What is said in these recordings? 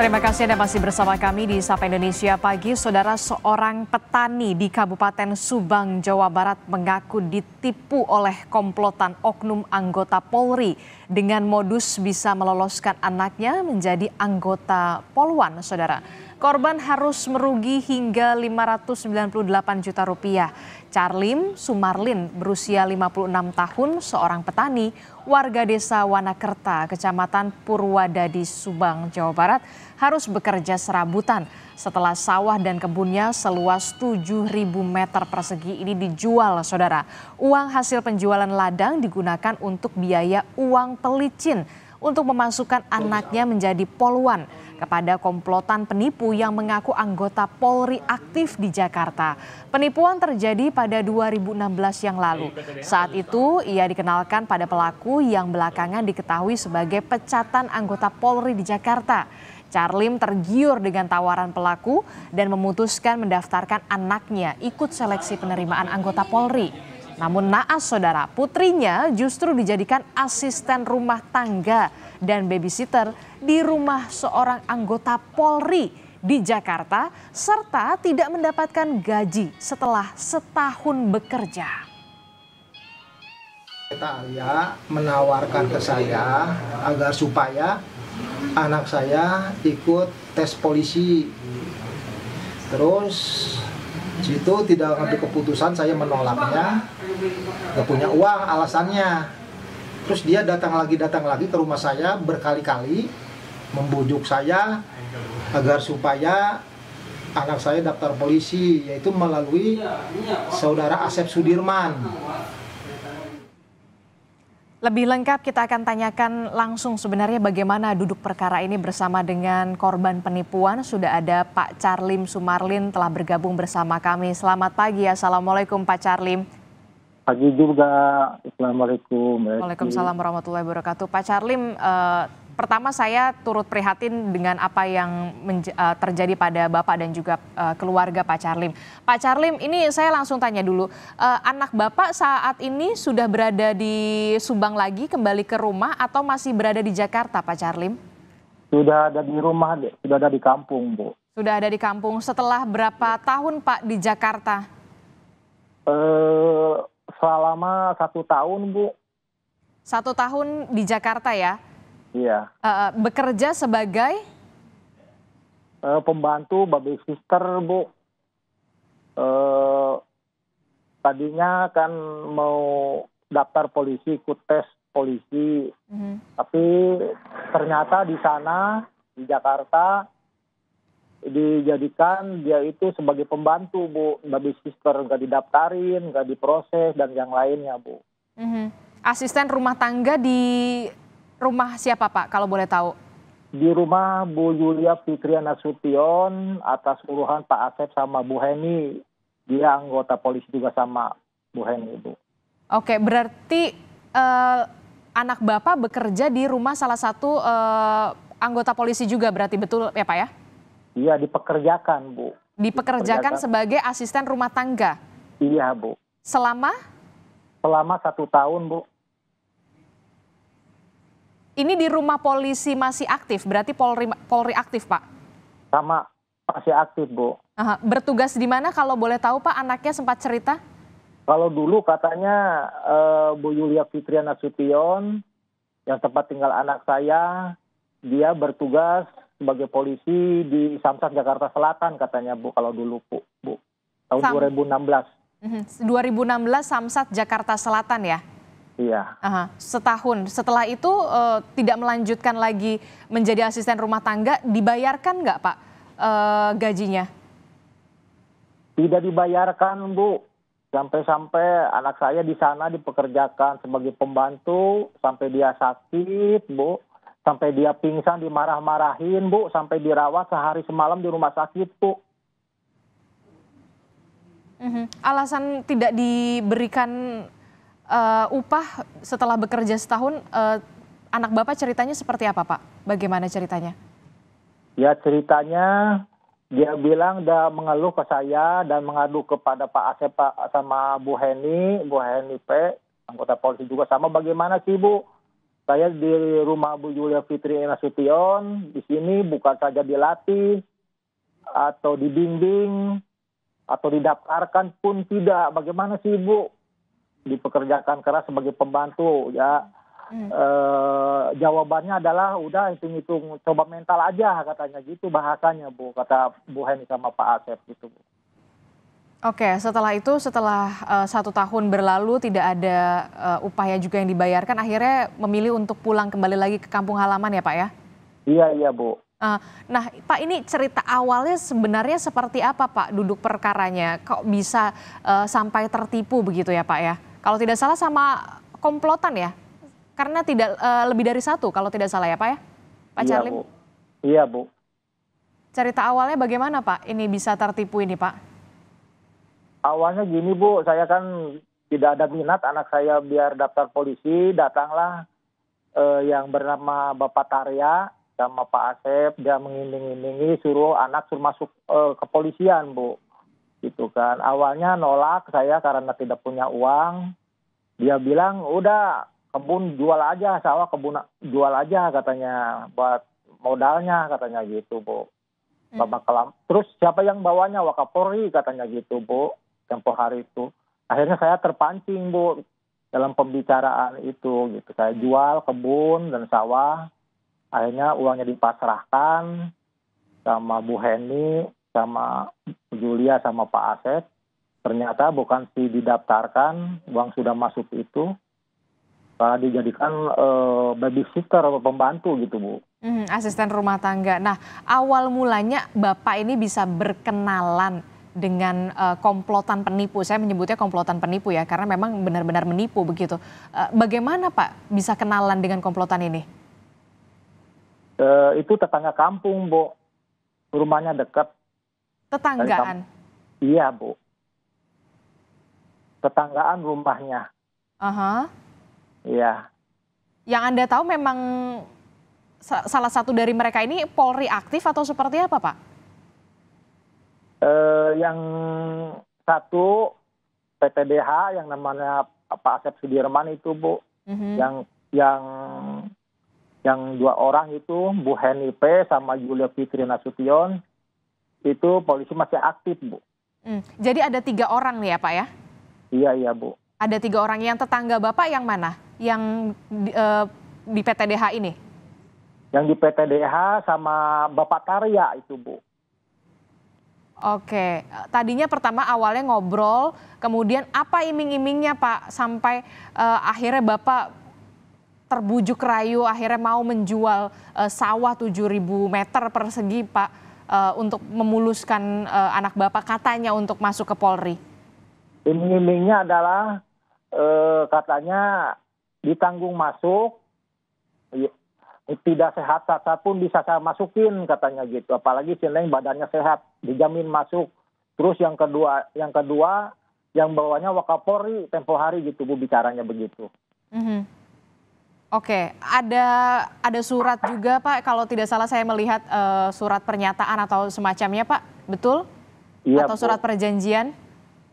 Terima kasih Anda masih bersama kami di Sapa Indonesia Pagi. Saudara seorang petani di Kabupaten Subang, Jawa Barat mengaku ditipu oleh komplotan oknum anggota Polri dengan modus bisa meloloskan anaknya menjadi anggota Polwan, Saudara. Korban harus merugi hingga 598 juta rupiah. Charlim Sumarlin berusia 56 tahun, seorang petani, warga desa Wanakerta, kecamatan Purwadadi, Subang, Jawa Barat, harus bekerja serabutan setelah sawah dan kebunnya seluas 7.000 meter persegi ini dijual, saudara. Uang hasil penjualan ladang digunakan untuk biaya uang pelicin untuk memasukkan anaknya menjadi poluan kepada komplotan penipu yang mengaku anggota Polri aktif di Jakarta. Penipuan terjadi pada 2016 yang lalu. Saat itu ia dikenalkan pada pelaku yang belakangan diketahui sebagai pecatan anggota Polri di Jakarta. Charlim tergiur dengan tawaran pelaku dan memutuskan mendaftarkan anaknya ikut seleksi penerimaan anggota Polri. Namun naas saudara, putrinya justru dijadikan asisten rumah tangga dan babysitter di rumah seorang anggota Polri di Jakarta serta tidak mendapatkan gaji setelah setahun bekerja. Italia menawarkan ke saya agar supaya anak saya ikut tes polisi. Terus situ tidak ngambil keputusan saya menolaknya. Gak punya uang alasannya. Terus dia datang lagi datang lagi ke rumah saya berkali-kali membujuk saya agar supaya anak saya daftar polisi yaitu melalui saudara Asep Sudirman lebih lengkap kita akan tanyakan langsung sebenarnya bagaimana duduk perkara ini bersama dengan korban penipuan. Sudah ada Pak Charlim Sumarlin telah bergabung bersama kami. Selamat pagi, Assalamualaikum Pak Charlim. Pagi juga, Assalamualaikum. Waalaikumsalam warahmatullahi wabarakatuh. Pak Charlim, eh, pertama saya turut prihatin dengan apa yang eh, terjadi pada Bapak dan juga eh, keluarga Pak Charlim. Pak Charlim, ini saya langsung tanya dulu, eh, anak Bapak saat ini sudah berada di Subang lagi kembali ke rumah atau masih berada di Jakarta, Pak Charlim? Sudah ada di rumah, sudah ada di kampung, Bu. Sudah ada di kampung. Setelah berapa ya. tahun, Pak, di Jakarta? Eh, selama satu tahun, Bu. Satu tahun di Jakarta ya? Iya. Uh, bekerja sebagai uh, pembantu sister, Bu. Uh, tadinya kan mau daftar polisi, ikut tes polisi. Mm-hmm. Tapi ternyata di sana di Jakarta dijadikan dia itu sebagai pembantu, Bu. sister nggak didaftarin, nggak diproses dan yang lainnya, Bu. Mm-hmm. Asisten rumah tangga di rumah siapa Pak kalau boleh tahu? Di rumah Bu Yulia Fitriana Nasution atas uruhan Pak Asep sama Bu Heni. Dia anggota polisi juga sama Bu Heni itu. Oke, berarti uh, anak Bapak bekerja di rumah salah satu uh, anggota polisi juga berarti betul ya Pak ya? Iya, dipekerjakan Bu. Dipekerjakan, dipekerjakan sebagai asisten rumah tangga? Iya Bu. Selama? Selama satu tahun Bu. Ini di rumah polisi masih aktif, berarti Polri Polri aktif, Pak? Sama, masih aktif, Bu. Aha. Bertugas di mana kalau boleh tahu, Pak? Anaknya sempat cerita? Kalau dulu katanya uh, Bu Yulia Fitriana Sution yang tempat tinggal anak saya, dia bertugas sebagai polisi di Samsat Jakarta Selatan katanya Bu kalau dulu Bu, Bu tahun Sam 2016. 2016 mhm. Samsat Jakarta Selatan ya? Iya. Aha, setahun. Setelah itu uh, tidak melanjutkan lagi menjadi asisten rumah tangga, dibayarkan nggak Pak uh, gajinya? Tidak dibayarkan Bu. Sampai-sampai anak saya di sana dipekerjakan sebagai pembantu, sampai dia sakit Bu. Sampai dia pingsan dimarah-marahin Bu, sampai dirawat sehari semalam di rumah sakit Bu. Mhm. Alasan tidak diberikan uh, upah setelah bekerja setahun uh, anak Bapak ceritanya seperti apa, Pak? Bagaimana ceritanya? Ya, ceritanya dia bilang dia mengeluh ke saya dan mengadu kepada Pak Asep Pak, sama Bu Heni, Bu Heni P, anggota polisi juga sama bagaimana sih Bu? Saya di rumah Bu Julia Fitri Nasution, di sini bukan saja dilatih atau dibimbing atau didaftarkan pun tidak. Bagaimana sih Bu? dipekerjakan keras sebagai pembantu ya hmm. e, jawabannya adalah udah hitung-hitung coba mental aja katanya gitu bahasanya bu kata bu Heni sama Pak Asep gitu bu. Oke, setelah itu setelah uh, satu tahun berlalu tidak ada uh, upaya juga yang dibayarkan, akhirnya memilih untuk pulang kembali lagi ke kampung halaman ya Pak ya? Iya iya Bu. Uh, nah Pak ini cerita awalnya sebenarnya seperti apa Pak duduk perkaranya? Kok bisa uh, sampai tertipu begitu ya Pak ya? Kalau tidak salah sama komplotan ya? Karena tidak uh, lebih dari satu kalau tidak salah ya Pak ya? Pak iya, Charlie? Iya Bu. Cerita awalnya bagaimana Pak ini bisa tertipu ini Pak? Awalnya gini Bu, saya kan tidak ada minat anak saya biar daftar polisi, datanglah eh, yang bernama Bapak Tarya sama Pak Asep, dia mengiming-imingi suruh anak suruh masuk eh, kepolisian Bu gitu kan awalnya nolak saya karena tidak punya uang dia bilang udah kebun jual aja sawah kebun jual aja katanya buat modalnya katanya gitu bu hmm. bapak kelam terus siapa yang bawanya wakapori katanya gitu bu tempo hari itu akhirnya saya terpancing bu dalam pembicaraan itu gitu saya jual kebun dan sawah akhirnya uangnya dipasrahkan sama Bu Heni sama Julia sama Pak Asep ternyata bukan si didaftarkan uang sudah masuk itu malah dijadikan uh, babysitter atau pembantu gitu bu. Hmm, asisten rumah tangga. Nah awal mulanya bapak ini bisa berkenalan dengan uh, komplotan penipu. Saya menyebutnya komplotan penipu ya karena memang benar-benar menipu begitu. Uh, bagaimana pak bisa kenalan dengan komplotan ini? Uh, itu tetangga kampung bu. Rumahnya dekat Tetanggaan? Iya, Bu. Tetanggaan rumahnya. Aha. Iya. Yang Anda tahu memang salah satu dari mereka ini Polri aktif atau seperti apa, Pak? Eh, yang satu PTDH yang namanya Pak Asep Sudirman itu, Bu. Mm-hmm. Yang yang yang dua orang itu Bu Henipe sama Julia Fitri Nasution itu polisi masih aktif bu. Hmm. Jadi ada tiga orang nih ya pak ya? Iya iya bu. Ada tiga orang yang tetangga bapak yang mana? Yang di, uh, di PTDH ini? Yang di PTDH sama Bapak Tarya itu bu. Oke, tadinya pertama awalnya ngobrol, kemudian apa iming-imingnya Pak sampai uh, akhirnya Bapak terbujuk rayu akhirnya mau menjual uh, sawah 7.000 meter persegi Pak uh, untuk memuluskan uh, anak bapak katanya untuk masuk ke Polri? Iming-imingnya adalah uh, katanya ditanggung masuk, tidak sehat pun bisa saya masukin katanya gitu. Apalagi Sinleng badannya sehat, dijamin masuk. Terus yang kedua, yang kedua yang bawahnya Wakapori tempo hari gitu bu bicaranya begitu. Mm -hmm. Oke, ada ada surat juga Pak, kalau tidak salah saya melihat uh, surat pernyataan atau semacamnya Pak, betul? Iya. Atau Bu. surat perjanjian?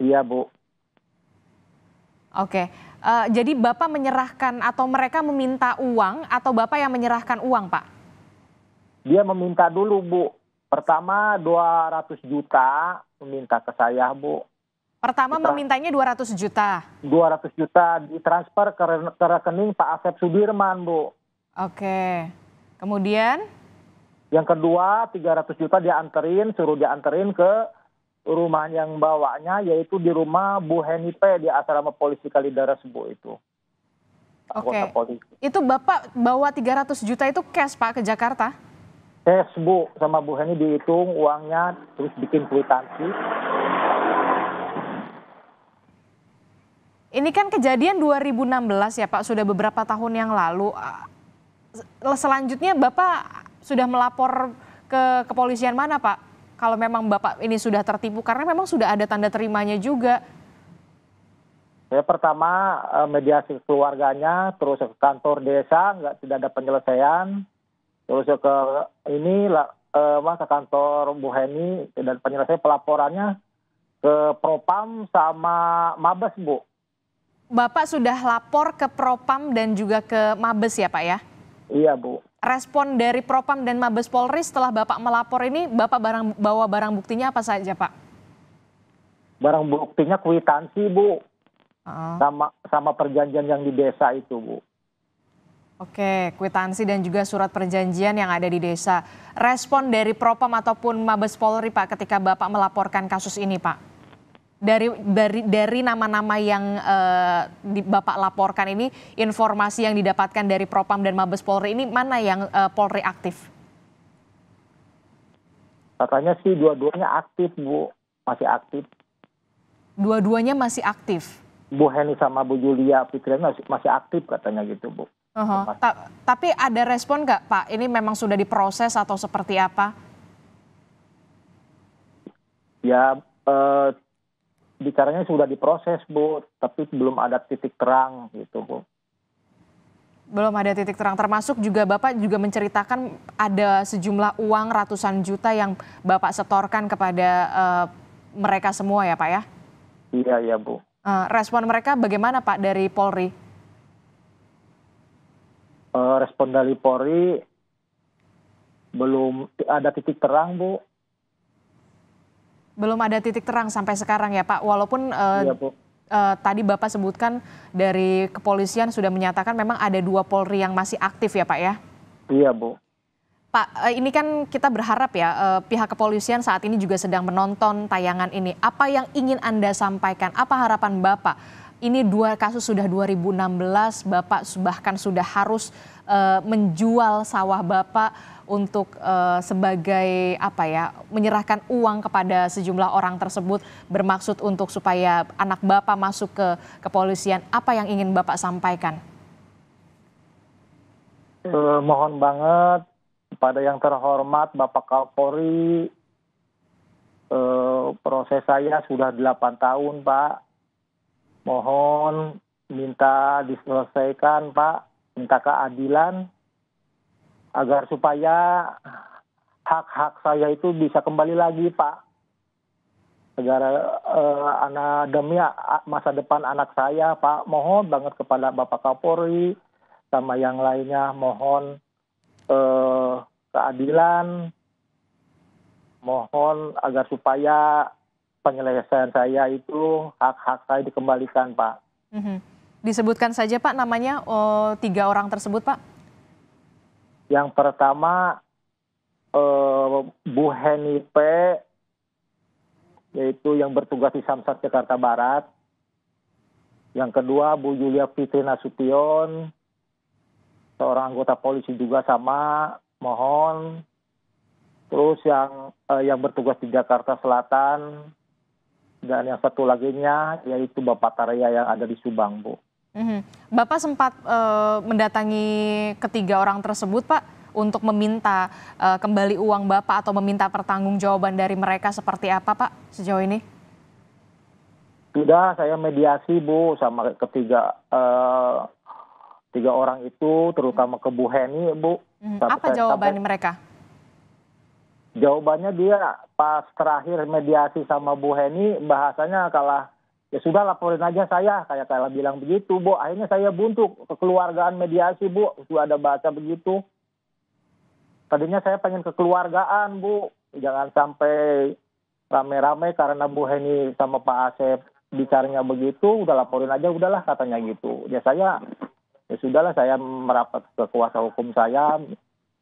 Iya Bu. Oke, uh, jadi Bapak menyerahkan atau mereka meminta uang atau Bapak yang menyerahkan uang Pak? Dia meminta dulu Bu. Pertama 200 juta meminta ke saya Bu. Pertama memintanya 200 juta. 200 juta ditransfer ke, ke rekening Pak Asep Sudirman, Bu. Oke. Kemudian? Yang kedua, 300 juta dianterin, suruh dianterin ke rumah yang bawanya, yaitu di rumah Bu Henipe di asrama polisi Kalidara Bu, itu. Oke. Itu Bapak bawa 300 juta itu cash, Pak, ke Jakarta? Cash, Bu. Sama Bu Heni dihitung uangnya, terus bikin kwitansi. Ini kan kejadian 2016 ya Pak, sudah beberapa tahun yang lalu. Ah, selanjutnya Bapak sudah melapor ke kepolisian mana Pak? Kalau memang Bapak ini sudah tertipu, karena memang sudah ada tanda terimanya juga. Ya pertama eh, mediasi keluarganya, terus ke kantor desa, nggak tidak ada penyelesaian. Terus ke ini eh, mas ke kantor Bu Heni dan penyelesaian pelaporannya ke Propam sama Mabes Bu. Bapak sudah lapor ke Propam dan juga ke Mabes ya Pak ya? Iya Bu. Respon dari Propam dan Mabes Polri setelah Bapak melapor ini, Bapak barang, bawa barang buktinya apa saja Pak? Barang buktinya kwitansi Bu. Uh. Sama, sama perjanjian yang di desa itu Bu. Oke, kwitansi dan juga surat perjanjian yang ada di desa. Respon dari Propam ataupun Mabes Polri Pak ketika Bapak melaporkan kasus ini Pak? dari dari dari nama-nama yang uh, di, Bapak laporkan ini informasi yang didapatkan dari Propam dan Mabes Polri ini mana yang uh, Polri aktif? Katanya sih dua-duanya aktif, Bu. Masih aktif. Dua-duanya masih aktif. Bu Heni sama Bu Julia pikirnya masih, masih aktif katanya gitu, Bu. Uh -huh. Ta tapi ada respon nggak, Pak? Ini memang sudah diproses atau seperti apa? Ya, uh, bicaranya sudah diproses bu, tapi belum ada titik terang gitu bu. Belum ada titik terang, termasuk juga Bapak juga menceritakan ada sejumlah uang ratusan juta yang Bapak setorkan kepada uh, mereka semua ya Pak ya? Iya, iya Bu. Uh, respon mereka bagaimana Pak dari Polri? Uh, respon dari Polri belum ada titik terang Bu, belum ada titik terang sampai sekarang ya Pak, walaupun ya, Uh, tadi Bapak sebutkan dari kepolisian sudah menyatakan memang ada dua Polri yang masih aktif ya Pak ya? Iya Bu. Pak, eh, ini kan kita berharap ya pihak kepolisian saat ini juga sedang menonton tayangan ini. Apa yang ingin Anda sampaikan? Apa harapan Bapak ini dua kasus sudah 2016 Bapak bahkan sudah harus uh, menjual sawah Bapak untuk uh, sebagai apa ya menyerahkan uang kepada sejumlah orang tersebut bermaksud untuk supaya anak Bapak masuk ke kepolisian. Apa yang ingin Bapak sampaikan? Uh, mohon banget kepada yang terhormat Bapak Kapolri, uh, proses saya sudah 8 tahun Pak, mohon minta diselesaikan Pak, minta keadilan agar supaya hak-hak saya itu bisa kembali lagi Pak. Agar uh, eh, anak demi masa depan anak saya Pak, mohon banget kepada Bapak Kapolri sama yang lainnya mohon uh, keadilan, mohon agar supaya penyelesaian saya itu hak-hak saya dikembalikan, Pak. Mm -hmm. Disebutkan saja, Pak, namanya oh, tiga orang tersebut, Pak. Yang pertama, eh, Bu Heni P, yaitu yang bertugas di Samsat Jakarta Barat. Yang kedua, Bu Julia Fitri Nasution, seorang anggota polisi juga sama, mohon. Terus yang eh, yang bertugas di Jakarta Selatan, dan yang satu lagi nya yaitu Bapak Tarya yang ada di Subang, Bu. Mm-hmm. Bapak sempat uh, mendatangi ketiga orang tersebut, Pak, untuk meminta uh, kembali uang Bapak atau meminta pertanggungjawaban dari mereka seperti apa, Pak, sejauh ini? Sudah, saya mediasi, Bu, sama ketiga uh, tiga orang itu, terutama ke Bu Heni, Bu. Mm-hmm. Apa jawaban mereka? jawabannya dia pas terakhir mediasi sama Bu Heni bahasanya kalah ya sudah laporin aja saya kayak kayak bilang begitu Bu akhirnya saya buntu kekeluargaan mediasi Bu sudah ada bahasa begitu tadinya saya pengen kekeluargaan Bu jangan sampai rame-rame karena Bu Heni sama Pak Asep bicaranya begitu udah laporin aja udahlah katanya gitu ya saya ya sudahlah saya merapat ke kuasa hukum saya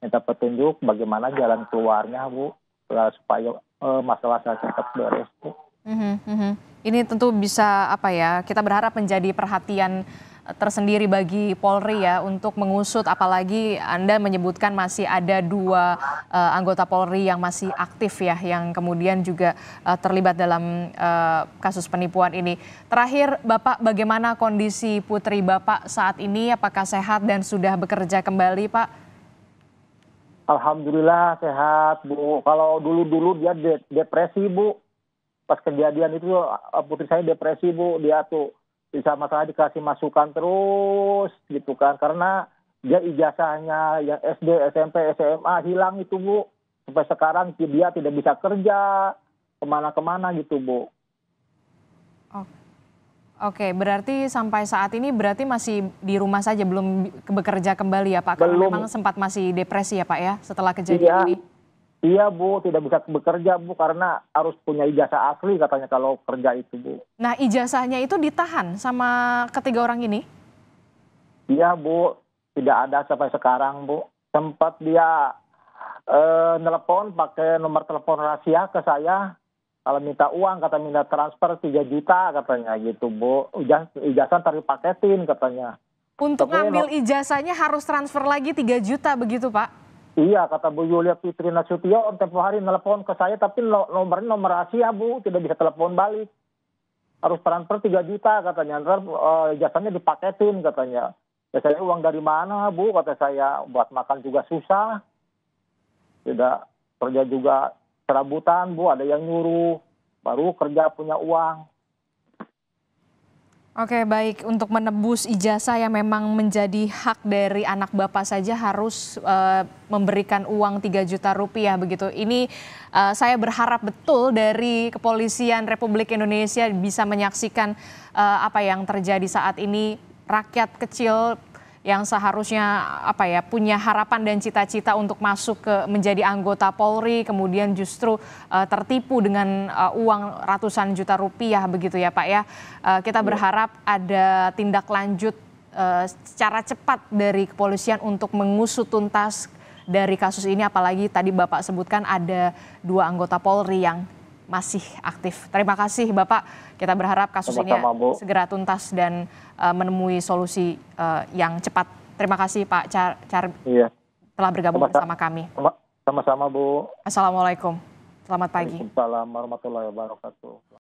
minta petunjuk bagaimana jalan keluarnya Bu supaya uh, masalah saya cepat beres Bu. Mhm, mhm. Ini tentu bisa apa ya kita berharap menjadi perhatian tersendiri bagi Polri ya untuk mengusut apalagi Anda menyebutkan masih ada dua uh, anggota Polri yang masih aktif ya yang kemudian juga uh, terlibat dalam uh, kasus penipuan ini. Terakhir Bapak bagaimana kondisi putri Bapak saat ini apakah sehat dan sudah bekerja kembali Pak? Alhamdulillah sehat Bu. Kalau dulu-dulu dia de depresi Bu. Pas kejadian itu eh, putri saya depresi Bu. Dia tuh bisa masalah dikasih masukan terus gitu kan. Karena dia ijazahnya yang SD, SMP, SMA hilang itu Bu. Sampai sekarang dia tidak bisa kerja kemana-kemana gitu Bu. Oke. Oke, berarti sampai saat ini berarti masih di rumah saja belum bekerja kembali ya Pak? Kalau belum. memang sempat masih depresi ya Pak ya setelah kejadian iya, ini. Iya Bu, tidak bisa bekerja Bu karena harus punya ijazah asli katanya kalau kerja itu Bu. Nah ijazahnya itu ditahan sama ketiga orang ini? Iya Bu, tidak ada sampai sekarang Bu. Sempat dia uh, pakai nomor telepon rahasia ke saya kalau minta uang kata minta transfer 3 juta katanya gitu bu Ijas, ijazah tarik paketin katanya untuk Tapi ngambil enak. ijazahnya harus transfer lagi 3 juta begitu pak Iya, kata Bu Yulia Fitri Nasution, tempo hari nelpon ke saya, tapi nomornya nomor rahasia, Bu. Tidak bisa telepon balik. Harus transfer 3 juta, katanya. Ntar uh, eh, jasanya dipaketin, katanya. Ya, uang dari mana, Bu? Kata saya, buat makan juga susah. Tidak kerja juga serabutan bu ada yang nyuruh baru kerja punya uang Oke baik untuk menebus ijazah yang memang menjadi hak dari anak bapak saja harus uh, memberikan uang 3 juta rupiah begitu. Ini uh, saya berharap betul dari kepolisian Republik Indonesia bisa menyaksikan uh, apa yang terjadi saat ini rakyat kecil yang seharusnya apa ya punya harapan dan cita-cita untuk masuk ke menjadi anggota Polri kemudian justru uh, tertipu dengan uh, uang ratusan juta rupiah begitu ya Pak ya. Uh, kita iya. berharap ada tindak lanjut uh, secara cepat dari kepolisian untuk mengusut tuntas dari kasus ini apalagi tadi Bapak sebutkan ada dua anggota Polri yang masih aktif. Terima kasih Bapak. Kita berharap kasus ini segera tuntas dan uh, menemui solusi uh, yang cepat. Terima kasih Pak Car, Car iya. telah bergabung -sama. bersama kami. Sama-sama Bu. Assalamualaikum. Selamat pagi. Assalamualaikum warahmatullahi wabarakatuh.